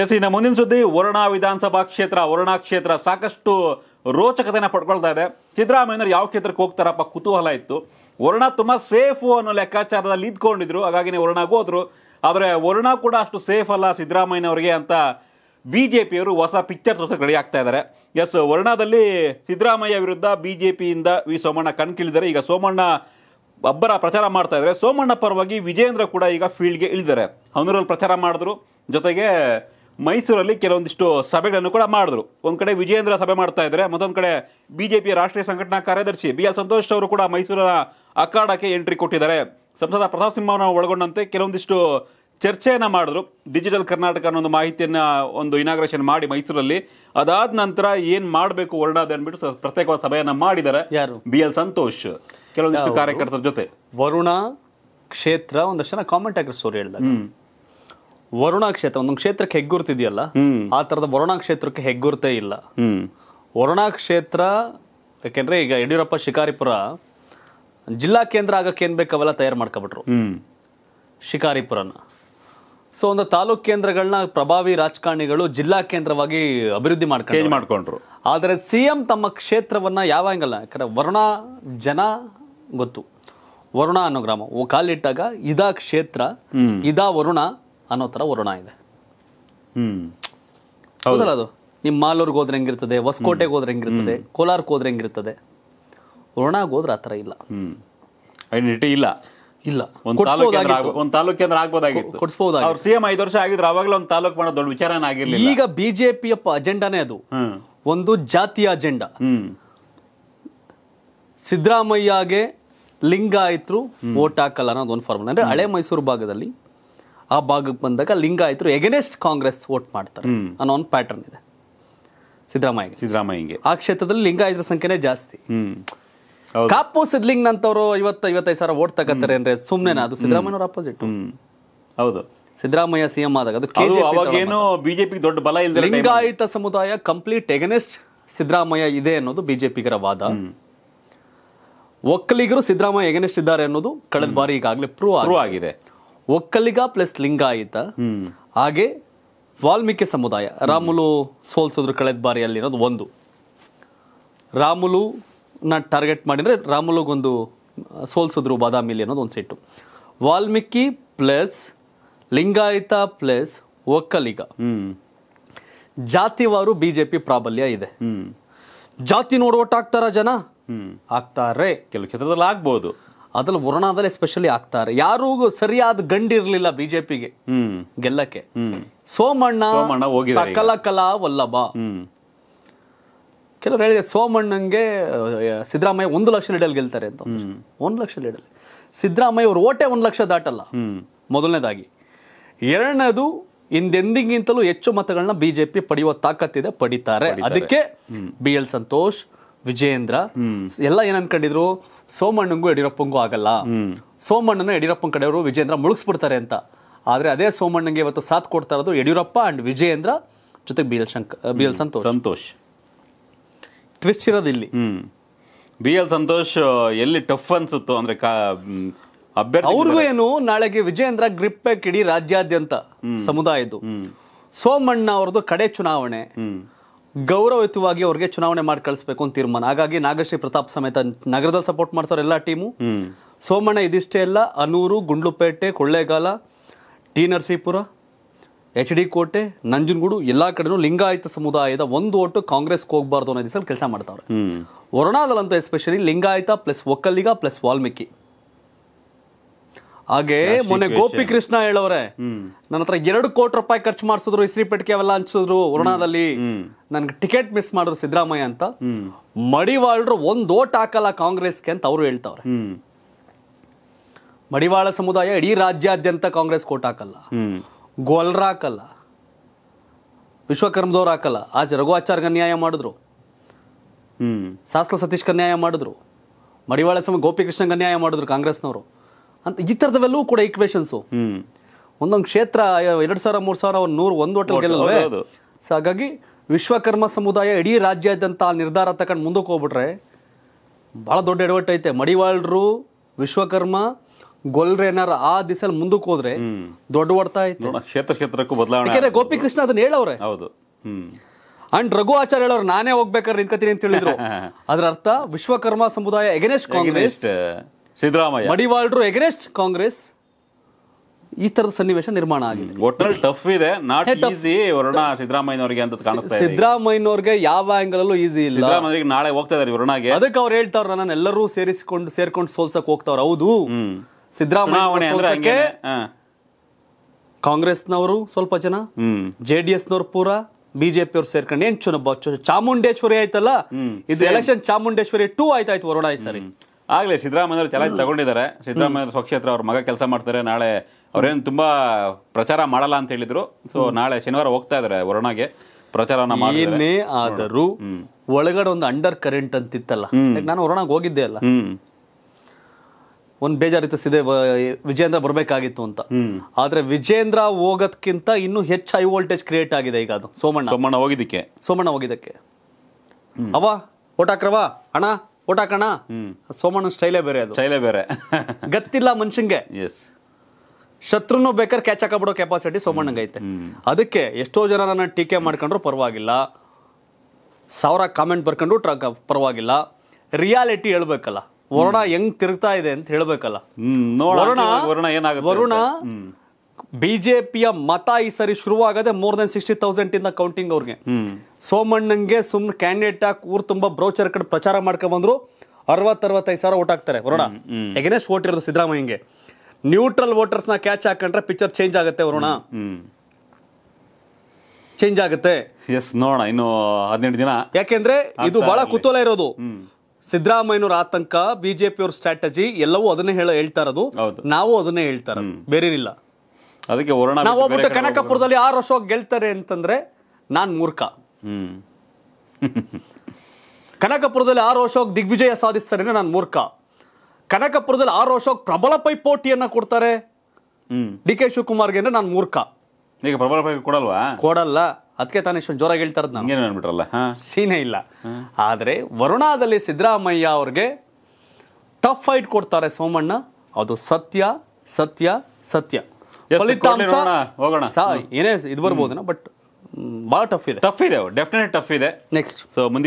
S ಇನ್ನು ಮುಂದಿನ ಸುದ್ದಿ ವರುಣಾ ವಿಧಾನಸಭಾ ಕ್ಷೇತ್ರ ವರುಣಾ ಕ್ಷೇತ್ರ ಸಾಕಷ್ಟು ರೋಚಕತೆಯನ್ನು ಪಡ್ಕೊಳ್ತಾ ಇದೆ ಸಿದ್ದರಾಮಯ್ಯನವರು ಯಾವ ಕ್ಷೇತ್ರಕ್ಕೆ ಹೋಗ್ತಾರಪ್ಪ ಕುತೂಹಲ ಇತ್ತು ವರ್ಣ ತುಂಬ ಸೇಫು ಅನ್ನೋ ಲೆಕ್ಕಾಚಾರದಲ್ಲಿ ಇದ್ಕೊಂಡಿದ್ರು ಹಾಗಾಗಿ ವರುಣಾಗೂ ಹೋದ್ರು ಆದರೆ ವರುಣ ಕೂಡ ಅಷ್ಟು ಸೇಫ್ ಅಲ್ಲ ಸಿದ್ದರಾಮಯ್ಯನವರಿಗೆ ಅಂತ ಬಿ ಜೆ ಪಿಯವರು ಹೊಸ ಪಿಕ್ಚರ್ಸ್ ಹೊಸ ರೆಡಿ ಆಗ್ತಾ ಇದ್ದಾರೆ ಎಸ್ ವರುಣದಲ್ಲಿ ಸಿದ್ದರಾಮಯ್ಯ ವಿರುದ್ಧ ಬಿ ಜೆ ಪಿಯಿಂದ ವಿ ಸೋಮಣ್ಣ ಕಣ್ಕಿಳಿದ್ದಾರೆ ಈಗ ಸೋಮಣ್ಣ ಒಬ್ಬರ ಪ್ರಚಾರ ಮಾಡ್ತಾ ಇದ್ದಾರೆ ಸೋಮಣ್ಣ ಪರವಾಗಿ ವಿಜೇಂದ್ರ ಕೂಡ ಈಗ ಫೀಲ್ಡ್ಗೆ ಇಳಿದಾರೆ ಅವನರಲ್ಲಿ ಪ್ರಚಾರ ಮಾಡಿದ್ರು ಜೊತೆಗೆ ಮೈಸೂರಲ್ಲಿ ಕೆಲವೊಂದಿಷ್ಟು ಸಭೆಗಳನ್ನು ಕೂಡ ಮಾಡಿದ್ರು ಒಂದು ಕಡೆ ವಿಜಯೇಂದ್ರ ಸಭೆ ಮಾಡ್ತಾ ಇದ್ದಾರೆ ಮತ್ತೊಂದು ಕಡೆ ಬಿಜೆಪಿ ರಾಷ್ಟ್ರೀಯ ಸಂಘಟನಾ ಕಾರ್ಯದರ್ಶಿ ಬಿ ಎಲ್ ಸಂತೋಷ್ ಅವರು ಕೂಡ ಮೈಸೂರಿನ ಅಖಾಡಕ್ಕೆ ಎಂಟ್ರಿ ಕೊಟ್ಟಿದ್ದಾರೆ ಸಂಸದ ಪ್ರತಾಪ್ ಸಿಂಹ ಒಳಗೊಂಡಂತೆ ಕೆಲವೊಂದಿಷ್ಟು ಚರ್ಚೆಯನ್ನು ಮಾಡಿದ್ರು ಡಿಜಿಟಲ್ ಕರ್ನಾಟಕ ಅನ್ನೋ ಒಂದು ಮಾಹಿತಿಯನ್ನ ಒಂದು ಇನಾಗ್ರೇಷನ್ ಮಾಡಿ ಮೈಸೂರಲ್ಲಿ ಅದಾದ ನಂತರ ಏನು ಮಾಡಬೇಕು ಒರಡಾದೆ ಅಂದ್ಬಿಟ್ಟು ಪ್ರತ್ಯೇಕವಾದ ಸಭೆಯನ್ನು ಮಾಡಿದ್ದಾರೆ ಯಾರು ಬಿ ಎಲ್ ಸಂತೋಷ್ ಕೆಲವೊಂದಿಷ್ಟು ಕಾರ್ಯಕರ್ತರ ಜೊತೆ ವರುಣ ಕ್ಷೇತ್ರ ಒಂದಷ್ಟು ಕಾಮೆಂಟ್ ಹಾಕಿದ್ರು ಸೋರ್ ವರುಣ ಕ್ಷೇತ್ರ ಒಂದೊಂದು ಕ್ಷೇತ್ರಕ್ಕೆ ಹೆಗ್ಗುರ್ತಿದೆಯಲ್ಲ ಆ ತರದ ವರುಣ ಕ್ಷೇತ್ರಕ್ಕೆ ಹೆಗ್ಗುರ್ತೇ ಇಲ್ಲ ವರುಣ ಕ್ಷೇತ್ರ ಯಾಕೆಂದ್ರೆ ಈಗ ಯಡಿಯೂರಪ್ಪ ಶಿಕಾರಿಪುರ ಜಿಲ್ಲಾ ಕೇಂದ್ರ ಆಗಕ್ಕೆ ಏನ್ ಬೇಕು ಅವೆಲ್ಲ ತಯಾರು ಮಾಡ್ಕೊಬಿಟ್ರು ಶಿಕಾರಿಪುರನ ಸೊ ಒಂದು ತಾಲೂಕ್ ಕೇಂದ್ರಗಳನ್ನ ಪ್ರಭಾವಿ ರಾಜಕಾರಣಿಗಳು ಜಿಲ್ಲಾ ಕೇಂದ್ರವಾಗಿ ಅಭಿವೃದ್ಧಿ ಮಾಡ್ಕೊಂಡ್ರು ಆದರೆ ಸಿಎಂ ತಮ್ಮ ಕ್ಷೇತ್ರವನ್ನ ಯಾವ ಹಂಗಲ್ಲ ಯಾಕಂದ್ರೆ ವರುಣ ಜನ ಗೊತ್ತು ವರುಣ ಅನ್ನೋ ಗ್ರಾಮ ಕಾಲಿಟ್ಟಾಗ ಇದಾ ಕ್ಷೇತ್ರ ಇದಾ ವರುಣ ಅನ್ನೋ ಥರ ವರ್ಣ ಇದೆ ಹೌದಲ್ಲ ಅದು ನಿಮ್ಮ ಮಾಲೂರ್ಗೆ ಹೋದ್ರೆ ಹೆಂಗಿರ್ತದೆ ಹೊಸಕೋಟೆಗೆ ಹೋದ್ರೆ ಹೆಂಗಿರ್ತದೆ ಕೋಲಾರ್ಗೆ ಹೋದ್ರೆ ಹೆಂಗಿರ್ತದೆ ವರ್ಣಾಗ್ ಹೋದ್ರೆ ಆ ಥರ ಇಲ್ಲ ಐಡೆಂಟಿಟಿ ಇಲ್ಲ ಇಲ್ಲ ಒಂದು ತಾಲೂಕು ಅಂದ್ರೆ ಆಗ್ಬೋದಾಗಿತ್ತು ಕೊಡಿಸಬಹುದು ಅವ್ರು ಸಿಎಂ ಐದು ವರ್ಷ ಆಗಿದ್ರೆ ಅವಾಗಲೇ ಒಂದು ತಾಲೂಕು ಮಾಡೋ ದೊಡ್ಡ ವಿಚಾರನೇ ಆಗಿರಲಿಲ್ಲ ಈಗ ಬಿಜೆಪಿ ಅಜೆಂಡಾನೇ ಅದು ಒಂದು ಜಾತಿಯ ಅಜೆಂಡಾ ಸಿದ್ದರಾಮಯ್ಯಗೆ ಲಿಂಗಾಯಿತ್ರು ವೋಟ್ ಹಾಕಲ್ಲ ಅನ್ನೋದು ಒಂದು ಫಾರ್ಮ್ ಅಂದ್ರೆ ಹಳೆ ಮೈಸೂರು ಭಾಗದಲ್ಲಿ ಆ ಭಾಗಕ್ಕೆ ಬಂದಾಗ ಲಿಂಗಾಯತರು ಎಗೇನೆಸ್ಟ್ ಕಾಂಗ್ರೆಸ್ ವೋಟ್ ಮಾಡ್ತಾರೆ ಅನ್ನೋ ಒಂದು ಪ್ಯಾಟರ್ನ್ ಇದೆ ಸಿದ್ದರಾಮಯ್ಯ ಸಿದ್ದರಾಮಯ್ಯಗೆ ಆ ಕ್ಷೇತ್ರದಲ್ಲಿ ಲಿಂಗಾಯತರ ಸಂಖ್ಯೆನೇ ಜಾಸ್ತಿ ಕಾಪು ಸಿದ್ಲಿಂಗ್ ನಂತವರು ಐವತ್ತು ಐವತ್ತೈದು ಸಾವಿರ ವೋಟ್ ತಗೋತಾರೆ ಅಂದ್ರೆ ಸುಮ್ಮನೆ ಅದು ಸಿದ್ದರಾಮಯ್ಯವ್ರ ಅಪೋಸಿಟ್ ಹೌದು ಸಿದ್ದರಾಮಯ್ಯ ಸಿಎಂ ಆದಾಗ ಅದು ಏನೋ ಬಿಜೆಪಿ ದೊಡ್ಡ ಬಲ ಇಲ್ಲ ಲಿಂಗಾಯತ ಸಮುದಾಯ ಕಂಪ್ಲೀಟ್ ಎಗನೆಸ್ಟ್ ಸಿದ್ದರಾಮಯ್ಯ ಇದೆ ಅನ್ನೋದು ಬಿಜೆಪಿಗರ ವಾದ ಒಕ್ಕಲಿಗರು ಸಿದ್ದರಾಮಯ್ಯ ಎಗನೆಸ್ಟ್ ಇದ್ದಾರೆ ಅನ್ನೋದು ಕಳೆದ ಬಾರಿ ಈಗಾಗಲೇ ಪ್ರೂವ್ ಪ್ರೂವ್ ಆಗಿದೆ ಒಕ್ಕಲಿಗ ಪ್ಲಸ್ ಲಿಂಗಾಯತ ಹಾಗೆ ವಾಲ್ಮೀಕಿ ಸಮುದಾಯ ರಾಮುಲು ಸೋಲ್ಸಿದ್ರು ಕಳೆದ ಬಾರಿ ಅಲ್ಲಿರೋದು ಒಂದು ರಾಮುಲು ನ ಟಾರ್ಗೆಟ್ ಮಾಡಿದರೆ ರಾಮುಲುಗೊಂದು ಸೋಲ್ಸಿದ್ರು ಬಾದಾಮಿಲಿ ಅನ್ನೋದು ಒಂದು seat Valmiki plus Lingayat plus Vokkaliga ಜಾತಿವಾರು ಬಿಜೆಪಿ ಪ್ರಾಬಲ್ಯ ಇದೆ ಜಾತಿ ನೋಡುವಟ್ಟಾಗ್ತಾರ ಆಗ್ತಾರ ಜನ ಆಗ್ತಾರೆ ಕೆಲವು ಕ್ಷೇತ್ರದಲ್ಲಿ ಆಗ್ಬೋದು ಅದ್ರಲ್ಲಿ ಒರಣಾದಲ್ಲಿ ಎಸ್ಪೆಷಲಿ ಆಗ್ತಾರೆ ಯಾರಿಗೂ ಸರಿಯಾದ ಗಂಡಿರಲಿಲ್ಲ ಬಿಜೆಪಿಗೆ ಗೆಲ್ಲಕ್ಕೆ ಸೋಮಣ್ಣ ಸಕಲ ಕಲಾ ವಲ್ಲಭ ಕೆಲವರು ಹೇಳಿದೆ ಸೋಮಣ್ಣಂಗೆ ಸಿದ್ದರಾಮಯ್ಯ ಒಂದು ಲಕ್ಷ ಲೀಡಲ್ಲಿ ಗೆಲ್ತಾರೆ ಅಂತ ಒಂದು ಲಕ್ಷ ಲೀಡಲ್ಲಿ ಸಿದ್ದರಾಮಯ್ಯ ಅವ್ರ ಓಟೆ ಒಂದು ಲಕ್ಷ ದಾಟಲ್ಲ ಮೊದಲನೇದಾಗಿ ಎರಡನೇದು ಹಿಂದೆಂದಿಗಿಂತಲೂ ಹೆಚ್ಚು ಮತಗಳನ್ನ ಬಿಜೆಪಿ ಪಡೆಯುವ ತಾಕತ್ತಿದೆ ಪಡಿತಾರೆ ಅದಕ್ಕೆ ಬಿ ಎಲ್ ಸಂತೋಷ್ ವಿಜಯೇಂದ್ರ ಎಲ್ಲ ಏನ್ ಅನ್ಕೊಂಡಿದ್ರು ಸೋಮಣ್ಣಂಗೂ ಯಡಿಯೂರಪ್ಪಂಗೂ ಆಗಲ್ಲ ಸೋಮಣ್ಣನ ಯಡಿಯೂರಪ್ಪನ ಕಡೆಯವರು ವಿಜಯೇಂದ್ರ ಮುಳುಗಿಸ್ಬಿಡ್ತಾರೆ ಅಂತ ಆದ್ರೆ ಅದೇ ಸೋಮಣ್ಣಂಗೆ ಇವತ್ತು ಸಾಥ್ ಕೊಡ್ತಾ ಇರೋದು ಯಡಿಯೂರಪ್ಪ ಅಂಡ್ ವಿಜಯೇಂದ್ರ ಜೊತೆಗೆ ಬಿ ಎಲ್ ಶಂಕ B L Santosh Santosh twist ಇರೋದು ಇಲ್ಲಿ ಬಿ ಎಲ್ ಸಂತೋಷ್ ಎಲ್ಲಿ ಟಫ್ ಅನ್ಸುತ್ತೋ ಅಂದ್ರೆ ಅವ್ರಿಗೂ ಏನು ನಾಳೆಗೆ ವಿಜಯೇಂದ್ರ ಗ್ರಿಪ್ ಕಿಡಿ ರಾಜ್ಯಾದ್ಯಂತ ಸಮುದಾಯದ್ದು ಸೋಮಣ್ಣ ಅವರದು ಕಡೆ ಚುನಾವಣೆ ಗೌರವಯುತವಾಗಿ ಅವ್ರಿಗೆ ಚುನಾವಣೆ ಮಾಡಿ ಕಳಿಸ್ಬೇಕು ಅಂತ ತೀರ್ಮಾನ ಹಾಗಾಗಿ ನಾಗಶ್ರೀ ಪ್ರತಾಪ್ ಸಮೇತ ನಗರದಲ್ಲಿ ಸಪೋರ್ಟ್ ಮಾಡ್ತಾರೆ ಎಲ್ಲ ಟೀಮು ಸೋಮಣ್ಣ ಇದಿಷ್ಟೇ ಎಲ್ಲ Hanur Gundlupet Kollegal T Narasipura H D Kote Nanjangud ಎಲ್ಲ ಕಡೆನೂ ಲಿಂಗಾಯತ ಸಮುದಾಯದ ಒಂದು ಒಟ್ಟು ಕಾಂಗ್ರೆಸ್ಗೆ ಹೋಗ್ಬಾರ್ದು ಅನ್ನೋ ದಿವಸ ಕೆಲಸ ಮಾಡ್ತಾವ್ರೆ ವರುಣಾದಲ್ ಅಂತ especially Lingayat plus Vokkaliga plus Valmiki ಹಾಗೆ ಮೊನ್ನೆ ಗೋಪಿ ಕೃಷ್ಣ ಹೇಳೋರೆ ನನ್ನ ಹತ್ರ ಎರಡು ಕೋಟಿ ರೂಪಾಯಿ ಖರ್ಚು ಮಾಡಿಸಿದ್ರು ಇಸ್ರಿ ಪೆಟ್ಟಿಗೆ ಅವೆಲ್ಲ ಹಂಚಿದ್ರು ವರುಣಾದಲ್ಲಿ ನನ್ಗೆ ಟಿಕೆಟ್ ಮಿಸ್ ಮಾಡಿದ್ರು ಸಿದ್ದರಾಮಯ್ಯ ಅಂತ ಮಡಿವಾಳರು ಒಂದ್ ಓಟ್ ಹಾಕಲ್ಲ ಕಾಂಗ್ರೆಸ್ಗೆ ಅಂತ ಅವರು ಹೇಳ್ತಾವ್ರೆ ಮಡಿವಾಳ ಸಮುದಾಯ ಇಡೀ ರಾಜ್ಯಾದ್ಯಂತ ಕಾಂಗ್ರೆಸ್ ಕೋಟ್ ಹಾಕಲ್ಲ ಗೊಲ್ರ ಹಾಕಲ್ಲ ವಿಶ್ವಕರ್ಮದವ್ರು ಹಾಕಲ್ಲ ಆಚೆ ಆಚಾರ್ಗ ಅನ್ಯಾಯ ಮಾಡಿದ್ರು ಶಾಸಕ ಸತೀಶ್ ನ್ಯಾಯ ಮಾಡಿದ್ರು ಮಡಿವಾಳ ಸಮ ಗೋಪಿಕೃಷ್ಣ ನ್ಯಾಯ ಮಾಡಿದ್ರು ಕಾಂಗ್ರೆಸ್ನವರು ಅಂತ ಈ ಥರದವೆಲ್ಲೂ ಕೂಡ ಈಕ್ವೇಶನ್ಸು ಒಂದೊಂದು ಕ್ಷೇತ್ರ ಎರಡು ಸಾವಿರ ಮೂರು ಸಾವಿರ ಒಂದು ನೂರು ಒಂದು ಹೋಟೆಲ್ ಗೆಲ್ಲ ಸೊ ಹಾಗಾಗಿ ವಿಶ್ವಕರ್ಮ ಸಮುದಾಯ ಇಡೀ ರಾಜ್ಯಾದ್ಯಂತ ಆ ನಿರ್ಧಾರ ತಗೊಂಡು ಮುಂದಕ್ಕೆ ಹೋಗ್ಬಿಟ್ರೆ ಭಾಳ ದೊಡ್ಡ ಐತೆ ಮಡಿವಾಳರು ವಿಶ್ವಕರ್ಮ ಗೊಲ್ರೆ ಏನಾರ ಆ ದಿಸಲ್ ಮುಂದಕ್ಕೆ ಹೋದ್ರೆ ದೊಡ್ಡ ಓಡ್ತಾ ಇತ್ತು ಕ್ಷೇತ್ರ ಕ್ಷೇತ್ರಕ್ಕೂ ಬದಲಾವಣೆ ಗೋಪಿಕೃಷ್ಣ ಅದನ್ನ ಹೇಳವ್ರೆ ಹೌದು ಅಂಡ್ ರಘು ಆಚಾರ್ಯ ಹೇಳೋರು ನಾನೇ ಹೋಗ್ಬೇಕಾದ್ರೆ ನಿಂತ್ಕತೀನಿ ಅಂತ ಹೇಳಿದ್ರು ಅದರ ಅರ್ಥ ವಿಶ್ವಕರ್ಮ ಸಮುದಾಯ ಎಗನೆಸ್ಟ್ ಕಾಂಗ್ರೆಸ್ ಸಿದ್ದರಾಮಯ್ಯ ಮಡಿವಾಳ್ರು ಎಗ್ರೆಸ್ಟ್ ಕಾಂಗ್ರೆಸ್ ಈ ತರದ ಸನ್ನಿವೇಶ ನಿರ್ಮಾಣ ಆಗಿದೆ ಒಟ್ಟಲ್ಲಿ ಟಫ್ ಇದೆ ನಾಟ್ ಈಸಿ ವರುಣ ಸಿದ್ದರಾಮಯ್ಯನವರಿಗೆ ಅಂತ ಕಾಣಿಸ್ತಾ ಇದೆ ಸಿದ್ದರಾಮಯ್ಯನವರಿಗೆ ಯಾವ ಆಂಗಲಲ್ಲೂ ಈಸಿ ಇಲ್ಲ ನಾಳೆ ಹೋಗ್ತಾ ಇದ್ದಾರೆ ವರುಣಾಗೆ ಅದಕ್ಕೆ ಅವ್ರು ಹೇಳ್ತಾರ ನಾನು ಎಲ್ಲರೂ ಸೇರಿಸಿಕೊಂಡು ಸೇರ್ಕೊಂಡು ಸೋಲ್ಸಕ್ ಹೋಗ್ತಾವ್ರ ಹೌದು ಸಿದ್ದರಾಮಯ್ಯ ಕಾಂಗ್ರೆಸ್ನವರು ಸ್ವಲ್ಪ ಜನ ಜೆ ಡಿ ಎಸ್ನವ್ರು ಪೂರ ಬಿಜೆಪಿ ಅವ್ರು ಸೇರ್ಕೊಂಡು ಏನ್ ಚುನಾವ ಚಾಮುಂಡೇಶ್ವರಿ ಆಯ್ತಲ್ಲ ಇದು ಎಲೆಕ್ಷನ್ ಚಾಮುಂಡೇಶ್ವರಿ ಟೂ ಆಯ್ತಾಯ್ತು ವರುಣ ಈ ಸರಿ ಆಗಲಿ ಸಿದ್ದರಾಮಯ್ಯವರು ಚೆನ್ನಾಗಿ ತಗೊಂಡಿದ್ದಾರೆ ಸಿದ್ದರಾಮಯ್ಯ ಸ್ವಕ್ಷೇತ್ರ ಅವ್ರ ಮಗ ಕೆಲಸ ಮಾಡ್ತಾರೆ ನಾಳೆ ಅವರೇನು ತುಂಬ ಪ್ರಚಾರ ಮಾಡಲ್ಲ ಅಂತ ಹೇಳಿದ್ರು ಸೊ ನಾಳೆ ಶನಿವಾರ ಹೋಗ್ತಾ ಇದ್ದಾರೆ ವರುಣಾಗೆ ಪ್ರಚಾರ ಏನೇ ಆದರೂ ಒಳಗಡೆ ಒಂದು ಅಂಡರ್ ಕರೆಂಟ್ ಅಂತಿತ್ತಲ್ಲ ನಾನು ಹೊರಣಾಗ ಹೋಗಿದ್ದೆ ಅಲ್ಲ ಒಂದು ಬೇಜಾರಿತ ಸಿದೇ ವಿಜೇಂದ್ರ ಬರಬೇಕಾಗಿತ್ತು ಅಂತ ಆದ್ರೆ ವಿಜೇಂದ್ರ ಹೋಗೋದಕ್ಕಿಂತ ಇನ್ನೂ ಹೆಚ್ಚು ಹೈ ವೋಲ್ಟೇಜ್ ಕ್ರಿಯೇಟ್ ಆಗಿದೆ ಈಗ ಅದು ಸೋಮಣ್ಣ ಸೋಮಣ್ಣ ಹೋಗಿದ್ದಕ್ಕೆ ಸೋಮಣ್ಣ ಹೋಗಿದ್ದಕ್ಕೆ ಅವ ಓಟ್ ಅಣ್ಣ ಓಟ್ ಹಾಕೋಣ ಸೋಮಣ್ಣ ಸ್ಟೈಲೇ ಬೇರೆ ಅದು ಸ್ಟೈಲೇ ಬೇರೆ ಗತ್ತಿಲ್ಲ ಮನುಷ್ಯಂಗೆ ಎಸ್ ಶತ್ರುನು ಬೇಕಾದ್ರೆ ಕ್ಯಾಚ್ ಹಾಕಬಿಡೋ ಕೆಪಾಸಿಟಿ ಸೋಮಣ್ಣಂಗ್ ಐತೆ ಅದಕ್ಕೆ ಎಷ್ಟೋ ಜನ ನನ್ನ ಟೀಕೆ ಮಾಡ್ಕೊಂಡ್ರು ಪರವಾಗಿಲ್ಲ ಸಾವಿರ ಕಾಮೆಂಟ್ ಬರ್ಕೊಂಡ್ರು ಟ್ರಕ್ ಪರವಾಗಿಲ್ಲ ರಿಯಾಲಿಟಿ ಹೇಳ್ಬೇಕಲ್ಲ ವರುಣ ಹೆಂಗ್ ತಿರುಗ್ತಾ ಇದೆ ಅಂತ ಹೇಳ್ಬೇಕಲ್ಲ ಏನಾಗುತ್ತೆ ವರುಣ ಬಿಜೆಪಿಯ ಮತ ಈ ಸರಿ ಶುರುವಾಗದೆ ಮೋರ್ ದನ್ ಸಿಕ್ಸ್ಟಿ ತೌಸಂಡ್ ಇಂದ ಕೌಂಟಿಂಗ್ ಅವ್ರಿಗೆ ಸೋಮಣ್ಣಂಗೆ ಸುಮ್ಮನೆ ಕ್ಯಾಂಡಿಡೇಟ್ ಆಗಿ ಊರ್ ತುಂಬಾ ಬ್ರೋಚರ್ ಕಡೆ ಪ್ರಚಾರ ಮಾಡ್ಕೊಂಡ್ ಬಂದ್ರು ಅರವತ್ತರವತ್ತೈದು ಸಾವಿರ ಓಟ್ ಹಾಕ್ತಾರೆ ವರುಣ ಎಗನೆಸ್ಟ್ ಓಟ್ ಇರೋದು ಸಿದ್ದರಾಮಯ್ಯಂಗೆ ನ್ಯೂಟ್ರಲ್ ವೋಟರ್ಸ್ ನ ಕ್ಯಾಚ್ ಹಾಕೊಂಡ್ರೆ ಪಿಕ್ಚರ್ ಚೇಂಜ್ ಆಗುತ್ತೆ ವರುಣ ಚೇಂಜ್ ಆಗುತ್ತೆ ಎಸ್ ನೋಡೋಣ ಇನ್ನು ಹದಿನೆಂಟು ದಿನ ಯಾಕೆಂದ್ರೆ ಇದು ಬಹಳ ಕುತೂಹಲ ಇರೋದು ಸಿದ್ದರಾಮಯ್ಯನವ್ರ ಆತಂಕ ಬಿಜೆಪಿಯವ್ರ ಸ್ಟ್ರಾಟಜಿ ಎಲ್ಲವೂ ಅದನ್ನೇ ಹೇಳ್ತಾ ಇರೋದು ನಾವು ಅದನ್ನೇ ಹೇಳ್ತಾರ ಬೇರೆ ಬೇರೇನಿಲ್ಲ ಅದಕ್ಕೆ ವರ್ಣ ನಾವು ಹೋಗ್ಬಿಟ್ಟು ಕನಕಪುರದಲ್ಲಿ ಆರು ವರ್ಷ ಗೆಲ್ತಾರೆ ಅಂತಂದ್ರೆ ನಾನ್ ಮೂರ್ಖ ಕನಕಪುರದಲ್ಲಿ ಆರು ವರ್ಷ ದಿಗ್ವಿಜಯ ಸಾಧಿಸ್ತಾರೆ ನಾನು ಮೂರ್ಖ ಕನಕಪುರದಲ್ಲಿ ಆರು ವರ್ಷ ಪ್ರಬಲ ಪೈಪೋಟಿಯನ್ನ ಕೊಡ್ತಾರೆ ಡಿ ಕೆ ಶಿವಕುಮಾರ್ಗೆ ಅಂದ್ರೆ ನಾನು ಮೂರ್ಖ ಈಗ ಪ್ರಬಲ ಪೈ ಕೊಡಲ್ವಾ ಕೊಡಲ್ಲ ಅದಕ್ಕೆ ತಾನೇ ಇಷ್ಟೊಂದು ಜೋರಾಗಿ ಹೇಳ್ತಾರೆ ನಾನು ಸೀನೇ ಇಲ್ಲ ಆದ್ರೆ ವರುಣಾದಲ್ಲಿ ಸಿದ್ದರಾಮಯ್ಯ ಅವ್ರಿಗೆ ಟಫ್ ಫೈಟ್ ಕೊಡ್ತಾರೆ ಸೋಮಣ್ಣ ಅದು ಸತ್ಯ ಸತ್ಯ ಸತ್ಯ കളി തം ഫോ ആകണ സയ ഇനെ ഇത് വർബോധന but bat tough ഇദ tough ഇദ definite tough ഇദ next so